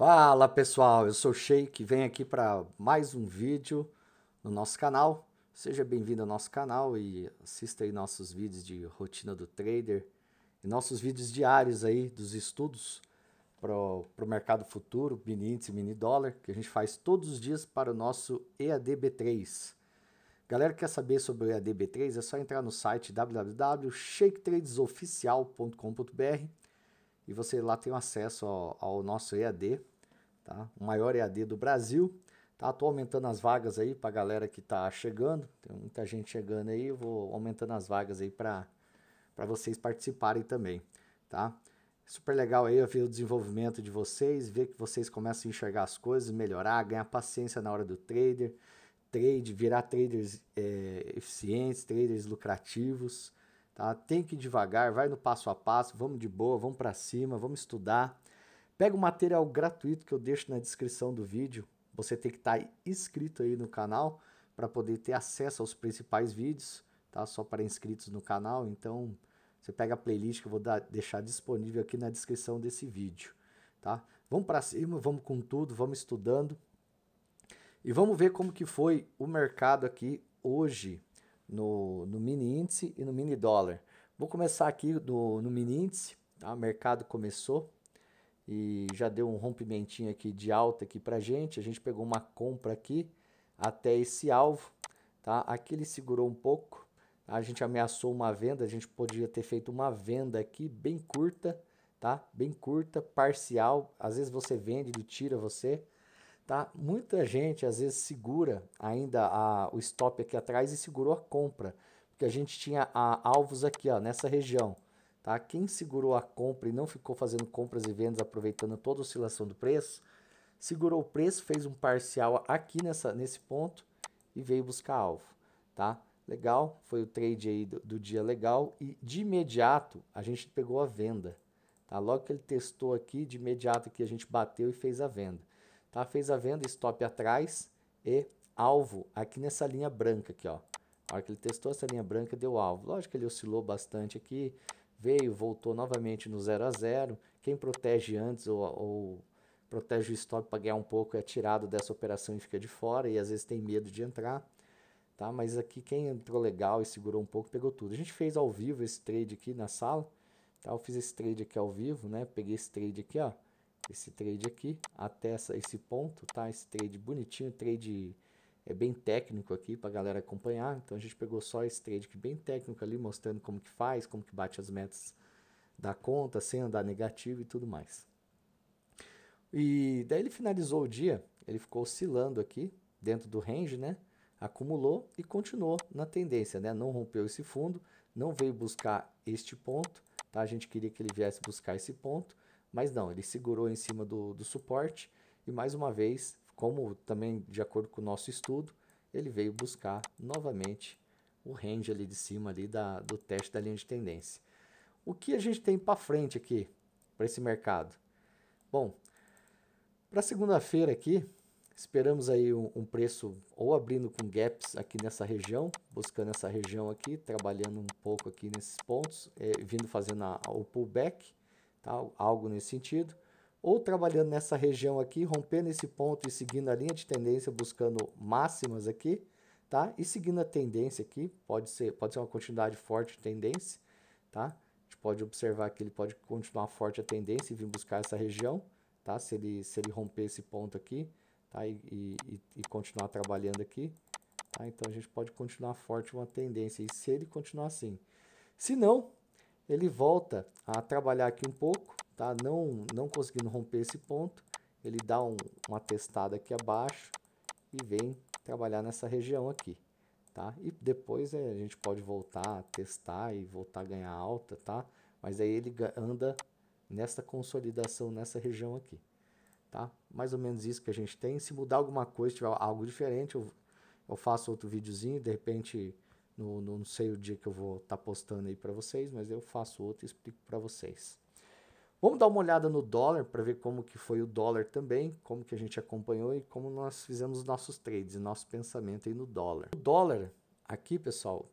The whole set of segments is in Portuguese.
Fala pessoal, eu sou o Sheik, venho aqui para mais um vídeo no nosso canal. Seja bem-vindo ao nosso canal e assista aí nossos vídeos de rotina do trader e nossos vídeos diários aí dos estudos para o mercado futuro, mini índice, mini dólar, que a gente faz todos os dias para o nosso EADB3. Galera que quer saber sobre o EADB3, é só entrar no site www.shaketradesoficial.com.br e você lá tem acesso ao, ao nosso EAD, tá? o maior EAD do Brasil. Tá? Tô aumentando as vagas aí para a galera que está chegando, tem muita gente chegando aí, eu vou aumentando as vagas aí para vocês participarem também. Tá? Super legal aí ver o desenvolvimento de vocês, ver que vocês começam a enxergar as coisas, melhorar, ganhar paciência na hora do trader, trade, virar traders é, eficientes, traders lucrativos, Tá? Tem que ir devagar, vai no passo a passo, vamos de boa, vamos para cima, vamos estudar. Pega o material gratuito que eu deixo na descrição do vídeo. Você tem que estar tá inscrito aí no canal para poder ter acesso aos principais vídeos, tá? Só para inscritos no canal. Então, você pega a playlist que eu vou dar, deixar disponível aqui na descrição desse vídeo, tá? Vamos para cima, vamos com tudo, vamos estudando. E vamos ver como que foi o mercado aqui hoje, no, no mini índice e no mini dólar. Vou começar aqui do, no mini índice, tá? O mercado começou e já deu um rompimentinho aqui de alta aqui para gente. A gente pegou uma compra aqui até esse alvo, tá? Aqui ele segurou um pouco. Tá? A gente ameaçou uma venda, a gente podia ter feito uma venda aqui bem curta, tá? Bem curta, parcial. Às vezes você vende, ele tira você. Tá? Muita gente às vezes segura ainda a, o stop aqui atrás e segurou a compra, porque a gente tinha a, ah, alvos aqui ó, nessa região. Tá? Quem segurou a compra e não ficou fazendo compras e vendas aproveitando toda a oscilação do preço, segurou o preço, fez um parcial aqui nessa, nesse ponto e veio buscar alvo, tá? Legal, foi o trade aí do, do, dia legal e de imediato a gente pegou a venda, tá? Logo que ele testou aqui, de imediato que a gente bateu e fez a venda tá? Fez a venda, stop atrás e alvo aqui nessa linha branca aqui, ó. A hora que ele testou essa linha branca, deu alvo. Lógico que ele oscilou bastante aqui, veio, voltou novamente no 0 a 0 Quem protege antes ou, ou protege o stop para ganhar um pouco é tirado dessa operação e fica de fora, e às vezes tem medo de entrar. Tá? Mas aqui quem entrou legal e segurou um pouco, pegou tudo. A gente fez ao vivo esse trade aqui na sala, tá? Eu fiz esse trade aqui ao vivo, né? Peguei esse trade aqui, ó esse trade aqui até essa, esse ponto, tá? Esse trade bonitinho, trade é bem técnico aqui para galera acompanhar. Então a gente pegou só esse trade aqui bem técnico ali, mostrando como que faz, como que bate as metas da conta, sem andar negativo e tudo mais. E daí ele finalizou o dia, ele ficou oscilando aqui dentro do range, né? Acumulou e continuou na tendência, né? Não rompeu esse fundo, não veio buscar este ponto, tá? A gente queria que ele viesse buscar esse ponto mas não, ele segurou em cima do, do suporte e mais uma vez, como também de acordo com o nosso estudo, ele veio buscar novamente o range ali de cima ali da, do teste da linha de tendência. O que a gente tem para frente aqui para esse mercado? Bom, para segunda-feira aqui, esperamos aí um, um, preço ou abrindo com gaps aqui nessa região, buscando essa região aqui, trabalhando um pouco aqui nesses pontos, é, vindo fazendo a, o pullback tá? algo nesse sentido, ou trabalhando nessa região aqui, rompendo esse ponto e seguindo a linha de tendência, buscando máximas aqui, tá? E seguindo a tendência aqui, pode ser, pode ser uma continuidade forte de tendência, tá? A gente pode observar que ele pode continuar forte a tendência e vir buscar essa região, tá? Se ele, se ele romper esse ponto aqui, tá? E, e, e continuar trabalhando aqui, tá? Então a gente pode continuar forte uma tendência, e se ele continuar assim. Se não, ele volta a trabalhar aqui um pouco, tá? não, não conseguindo romper esse ponto, ele dá um, uma testada aqui abaixo e vem trabalhar nessa região aqui. Tá? E depois é, a gente pode voltar, a testar e voltar a ganhar alta, tá? Mas aí ele anda nessa consolidação, nessa região aqui, tá? Mais ou menos isso que a gente tem. Se mudar alguma coisa, tiver algo diferente, eu, eu faço outro videozinho, de repente no, no, não sei o dia que eu vou estar tá postando aí para vocês, mas eu faço outro e explico para vocês. Vamos dar uma olhada no dólar para ver como que foi o dólar também, como que a gente acompanhou e como nós fizemos nossos trades, nosso pensamento aí no dólar. O dólar aqui, pessoal,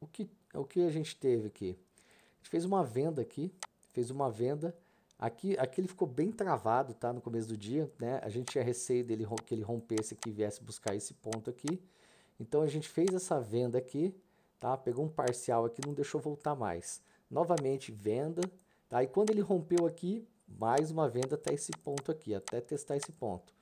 o que, o que a gente teve aqui? A gente fez uma venda aqui, fez uma venda. Aqui, aqui ele ficou bem travado, tá? No começo do dia, né? A gente tinha receio dele que ele rompesse aqui e viesse buscar esse ponto aqui. Então a gente fez essa venda aqui, tá? Pegou um parcial aqui, não deixou voltar mais. Novamente venda, tá? E quando ele rompeu aqui, mais uma venda até esse ponto aqui, até testar esse ponto.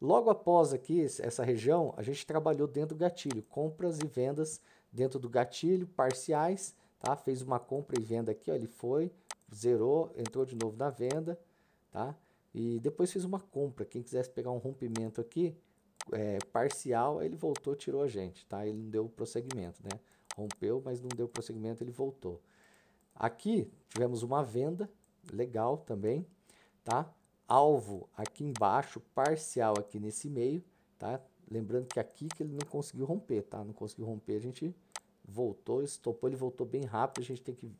Logo após aqui, essa região, a gente trabalhou dentro do gatilho, compras e vendas dentro do gatilho, parciais, tá? Fez uma compra e venda aqui, ó, ele foi, zerou, entrou de novo na venda, tá? E depois fez uma compra, quem quisesse pegar um rompimento aqui, é, parcial, ele voltou, tirou a gente, tá? Ele não deu prosseguimento, né? Rompeu, mas não deu prosseguimento, ele voltou. Aqui tivemos uma venda legal também, tá? Alvo aqui embaixo, parcial aqui nesse meio, tá? Lembrando que aqui que ele não conseguiu romper, tá? Não conseguiu romper, a gente voltou, estopou, ele voltou bem rápido, a gente tem que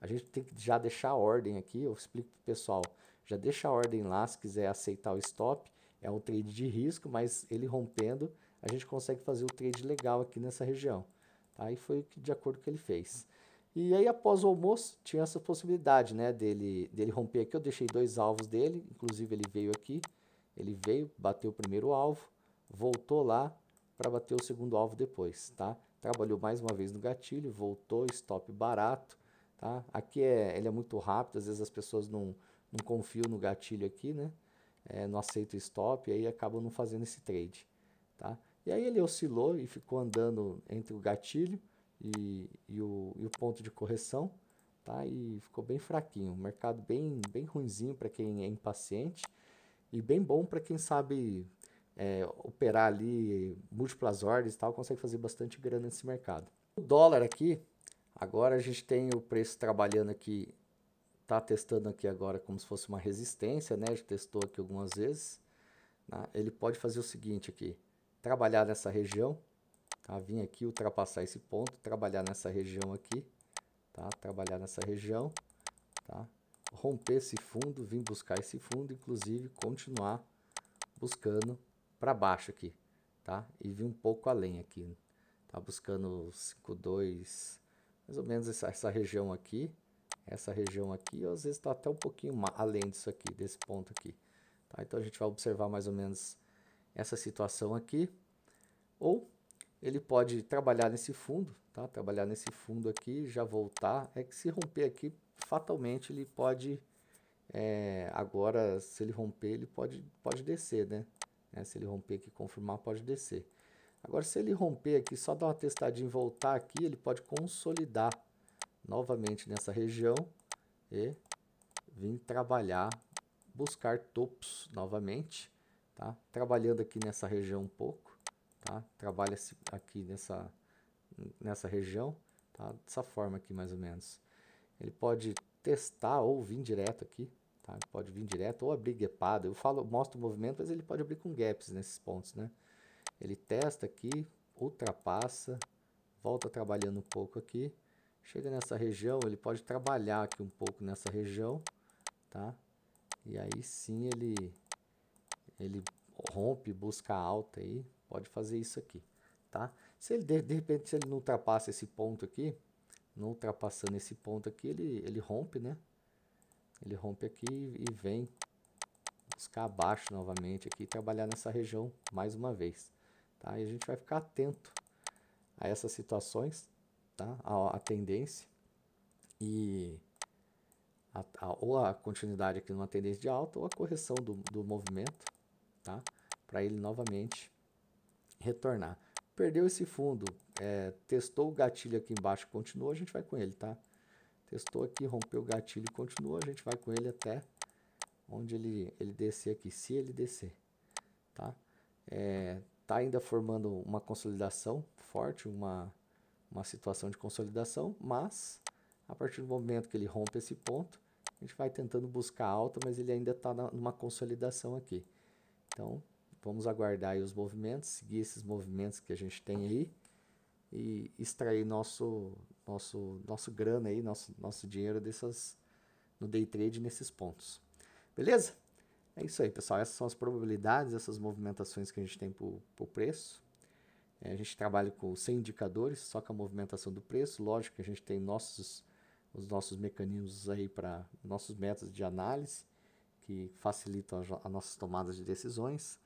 a gente tem que já deixar a ordem aqui, eu explico pro pessoal, já deixa a ordem lá se quiser aceitar o stop é um trade de risco, mas ele rompendo, a gente consegue fazer o trade legal aqui nessa região. Aí tá? foi de acordo com que ele fez. E aí, após o almoço, tinha essa possibilidade né, dele, dele romper aqui. Eu deixei dois alvos dele, inclusive ele veio aqui. Ele veio, bateu o primeiro alvo, voltou lá para bater o segundo alvo depois. Tá? Trabalhou mais uma vez no gatilho, voltou, stop barato. Tá? Aqui é, ele é muito rápido, às vezes as pessoas não, não confiam no gatilho aqui, né? é, não aceita o stop, e aí acabam não fazendo esse trade. Tá? E aí ele oscilou e ficou andando entre o gatilho e, e, o, e o ponto de correção, tá? e ficou bem fraquinho. mercado bem, bem ruinzinho para quem é impaciente e bem bom para quem sabe é, operar ali múltiplas ordens e tal, consegue fazer bastante grana nesse mercado. O dólar aqui, agora a gente tem o preço trabalhando aqui está testando aqui agora como se fosse uma resistência, né? Já testou aqui algumas vezes. Né? Ele pode fazer o seguinte aqui, trabalhar nessa região, tá? Vim aqui, ultrapassar esse ponto, trabalhar nessa região aqui, tá? Trabalhar nessa região, tá? Romper esse fundo, vim buscar esse fundo, inclusive continuar buscando para baixo aqui, tá? E vir um pouco além aqui, tá? Buscando 5,2, mais ou menos essa, essa região aqui, essa região aqui, ou às vezes está até um pouquinho além disso aqui, desse ponto aqui. Tá? Então a gente vai observar mais ou menos essa situação aqui, ou ele pode trabalhar nesse fundo, tá? trabalhar nesse fundo aqui, já voltar, é que se romper aqui, fatalmente ele pode, é, agora se ele romper, ele pode, pode descer, né? É, se ele romper aqui confirmar, pode descer. Agora se ele romper aqui, só dar uma testadinha e voltar aqui, ele pode consolidar, novamente nessa região e vim trabalhar, buscar topos novamente, tá? Trabalhando aqui nessa região um pouco, tá? Trabalha aqui nessa, nessa região, tá? Dessa forma aqui mais ou menos. Ele pode testar ou vir direto aqui, tá? Ele pode vir direto ou abrir gapado. Eu falo, mostro o movimento, mas ele pode abrir com gaps nesses pontos, né? Ele testa aqui, ultrapassa, volta trabalhando um pouco aqui, Chega nessa região, ele pode trabalhar aqui um pouco nessa região, tá? E aí sim ele, ele rompe, busca alta aí, pode fazer isso aqui, tá? Se ele, de, de repente, se ele não ultrapassa esse ponto aqui, não ultrapassando esse ponto aqui, ele, ele rompe, né? Ele rompe aqui e, vem buscar abaixo novamente aqui e trabalhar nessa região mais uma vez, tá? E a gente vai ficar atento a essas situações, tá? a, a tendência e a, a, ou a continuidade aqui numa tendência de alta ou a correção do, do movimento, tá? Para ele novamente retornar. Perdeu esse fundo, é, testou o gatilho aqui embaixo, continuou, a gente vai com ele, tá? Testou aqui, rompeu o gatilho, e continuou, a gente vai com ele até onde ele, ele descer aqui, se ele descer, tá? É, tá ainda formando uma consolidação forte, uma uma situação de consolidação, mas a partir do momento que ele rompe esse ponto, a gente vai tentando buscar alta, mas ele ainda está numa consolidação aqui. Então, vamos aguardar os movimentos, seguir esses movimentos que a gente tem aí e extrair nosso nosso nosso grana aí, nosso nosso dinheiro dessas no day trade nesses pontos. Beleza? É isso aí, pessoal. Essas são as probabilidades, essas movimentações que a gente tem por, por preço. É, a gente trabalha com 100 indicadores, só com a movimentação do preço. Lógico que a gente tem nossos, os nossos mecanismos aí para nossos métodos de análise que facilitam as, as nossas tomadas de decisões.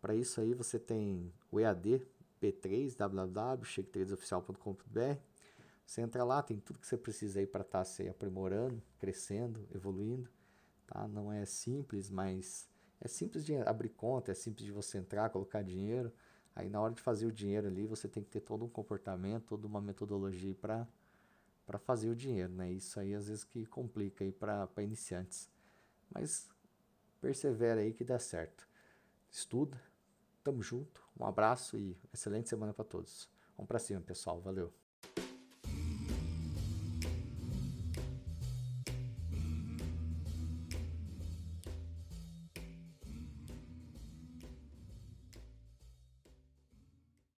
Para isso aí você tem o EAD P3, www.shaketradesoficial.com.br. Você entra lá, tem tudo que você precisa aí para estar tá se aprimorando, crescendo, evoluindo. Tá? Não é simples, mas é simples de abrir conta, é simples de você entrar, colocar dinheiro Aí na hora de fazer o dinheiro ali, você tem que ter todo um comportamento, toda uma metodologia para para fazer o dinheiro, né? Isso aí às vezes que complica aí para iniciantes. Mas persevera aí que dá certo. Estuda, tamo junto. Um abraço e excelente semana para todos. Vamos para cima, pessoal. Valeu.